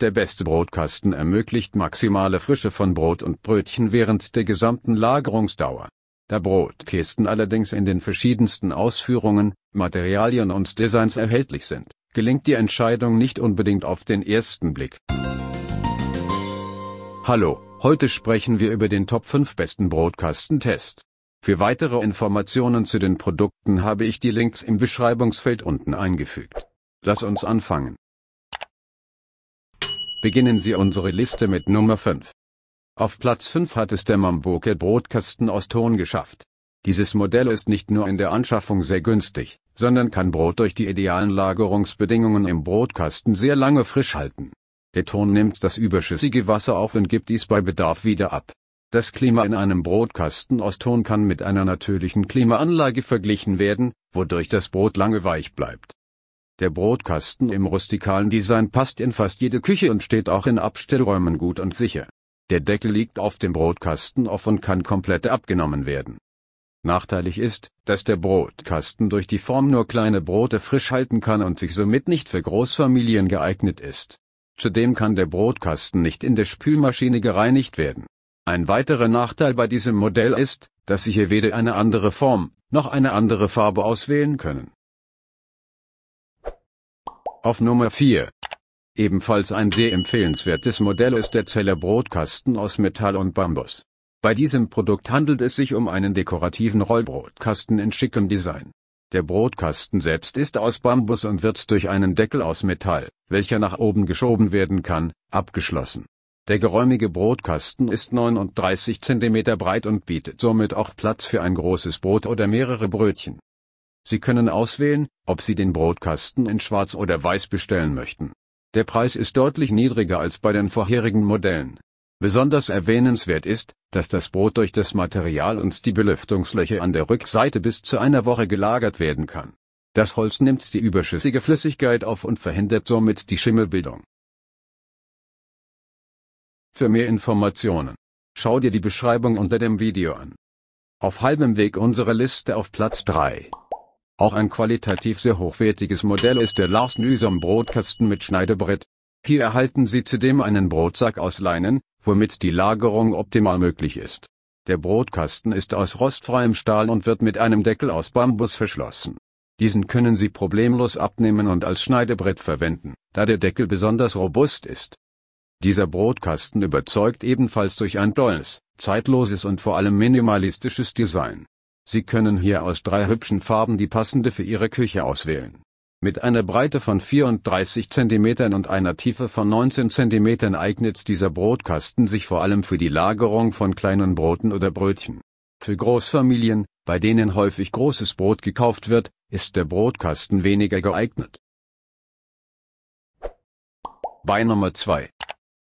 Der beste Brotkasten ermöglicht maximale Frische von Brot und Brötchen während der gesamten Lagerungsdauer. Da Brotkästen allerdings in den verschiedensten Ausführungen, Materialien und Designs erhältlich sind, gelingt die Entscheidung nicht unbedingt auf den ersten Blick. Hallo, heute sprechen wir über den Top 5 besten Brotkastentest. Für weitere Informationen zu den Produkten habe ich die Links im Beschreibungsfeld unten eingefügt. Lass uns anfangen. Beginnen Sie unsere Liste mit Nummer 5. Auf Platz 5 hat es der Mamboke Brotkasten aus Ton geschafft. Dieses Modell ist nicht nur in der Anschaffung sehr günstig, sondern kann Brot durch die idealen Lagerungsbedingungen im Brotkasten sehr lange frisch halten. Der Ton nimmt das überschüssige Wasser auf und gibt dies bei Bedarf wieder ab. Das Klima in einem Brotkasten aus Ton kann mit einer natürlichen Klimaanlage verglichen werden, wodurch das Brot lange weich bleibt. Der Brotkasten im rustikalen Design passt in fast jede Küche und steht auch in Abstellräumen gut und sicher. Der Deckel liegt auf dem Brotkasten auf und kann komplett abgenommen werden. Nachteilig ist, dass der Brotkasten durch die Form nur kleine Brote frisch halten kann und sich somit nicht für Großfamilien geeignet ist. Zudem kann der Brotkasten nicht in der Spülmaschine gereinigt werden. Ein weiterer Nachteil bei diesem Modell ist, dass Sie hier weder eine andere Form noch eine andere Farbe auswählen können. Auf Nummer 4. Ebenfalls ein sehr empfehlenswertes Modell ist der Zeller Brotkasten aus Metall und Bambus. Bei diesem Produkt handelt es sich um einen dekorativen Rollbrotkasten in schickem Design. Der Brotkasten selbst ist aus Bambus und wird durch einen Deckel aus Metall, welcher nach oben geschoben werden kann, abgeschlossen. Der geräumige Brotkasten ist 39 cm breit und bietet somit auch Platz für ein großes Brot oder mehrere Brötchen. Sie können auswählen, ob Sie den Brotkasten in Schwarz oder Weiß bestellen möchten. Der Preis ist deutlich niedriger als bei den vorherigen Modellen. Besonders erwähnenswert ist, dass das Brot durch das Material und die Belüftungslöcher an der Rückseite bis zu einer Woche gelagert werden kann. Das Holz nimmt die überschüssige Flüssigkeit auf und verhindert somit die Schimmelbildung. Für mehr Informationen schau dir die Beschreibung unter dem Video an. Auf halbem Weg unsere Liste auf Platz 3. Auch ein qualitativ sehr hochwertiges Modell ist der Lars Nysom Brotkasten mit Schneidebrett. Hier erhalten Sie zudem einen Brotsack aus Leinen, womit die Lagerung optimal möglich ist. Der Brotkasten ist aus rostfreiem Stahl und wird mit einem Deckel aus Bambus verschlossen. Diesen können Sie problemlos abnehmen und als Schneidebrett verwenden, da der Deckel besonders robust ist. Dieser Brotkasten überzeugt ebenfalls durch ein tolles, zeitloses und vor allem minimalistisches Design. Sie können hier aus drei hübschen Farben die passende für Ihre Küche auswählen. Mit einer Breite von 34 cm und einer Tiefe von 19 cm eignet dieser Brotkasten sich vor allem für die Lagerung von kleinen Broten oder Brötchen. Für Großfamilien, bei denen häufig großes Brot gekauft wird, ist der Brotkasten weniger geeignet. Bei Nummer 2.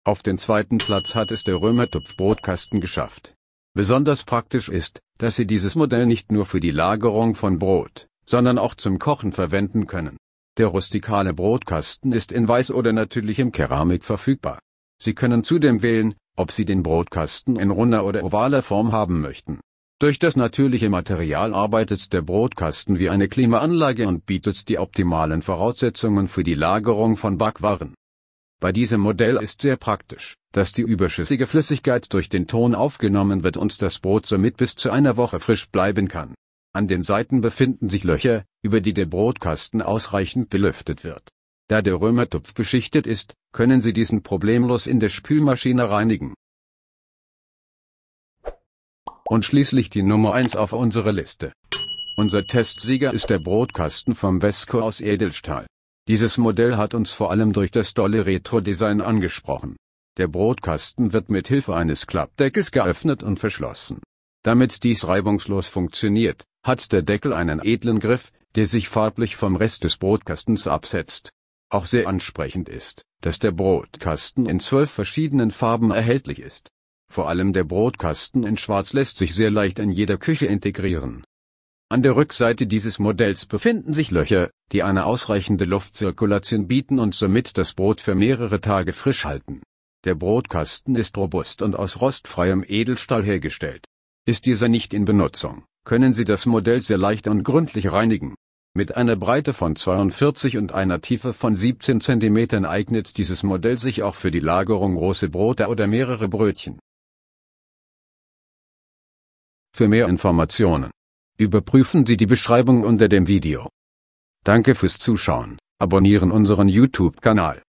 Auf den zweiten Platz hat es der Römertopf Brotkasten geschafft. Besonders praktisch ist, dass Sie dieses Modell nicht nur für die Lagerung von Brot, sondern auch zum Kochen verwenden können. Der rustikale Brotkasten ist in Weiß oder natürlichem Keramik verfügbar. Sie können zudem wählen, ob Sie den Brotkasten in runder oder ovaler Form haben möchten. Durch das natürliche Material arbeitet der Brotkasten wie eine Klimaanlage und bietet die optimalen Voraussetzungen für die Lagerung von Backwaren. Bei diesem Modell ist sehr praktisch, dass die überschüssige Flüssigkeit durch den Ton aufgenommen wird und das Brot somit bis zu einer Woche frisch bleiben kann. An den Seiten befinden sich Löcher, über die der Brotkasten ausreichend belüftet wird. Da der Römertopf beschichtet ist, können Sie diesen problemlos in der Spülmaschine reinigen. Und schließlich die Nummer 1 auf unserer Liste. Unser Testsieger ist der Brotkasten vom Vesco aus Edelstahl. Dieses Modell hat uns vor allem durch das tolle Retro-Design angesprochen. Der Brotkasten wird mit Hilfe eines Klappdeckels geöffnet und verschlossen. Damit dies reibungslos funktioniert, hat der Deckel einen edlen Griff, der sich farblich vom Rest des Brotkastens absetzt. Auch sehr ansprechend ist, dass der Brotkasten in zwölf verschiedenen Farben erhältlich ist. Vor allem der Brotkasten in Schwarz lässt sich sehr leicht in jeder Küche integrieren. An der Rückseite dieses Modells befinden sich Löcher, die eine ausreichende Luftzirkulation bieten und somit das Brot für mehrere Tage frisch halten. Der Brotkasten ist robust und aus rostfreiem Edelstahl hergestellt. Ist dieser nicht in Benutzung, können Sie das Modell sehr leicht und gründlich reinigen. Mit einer Breite von 42 und einer Tiefe von 17 cm eignet dieses Modell sich auch für die Lagerung große Brote oder mehrere Brötchen. Für mehr Informationen Überprüfen Sie die Beschreibung unter dem Video. Danke fürs Zuschauen. Abonnieren unseren YouTube-Kanal.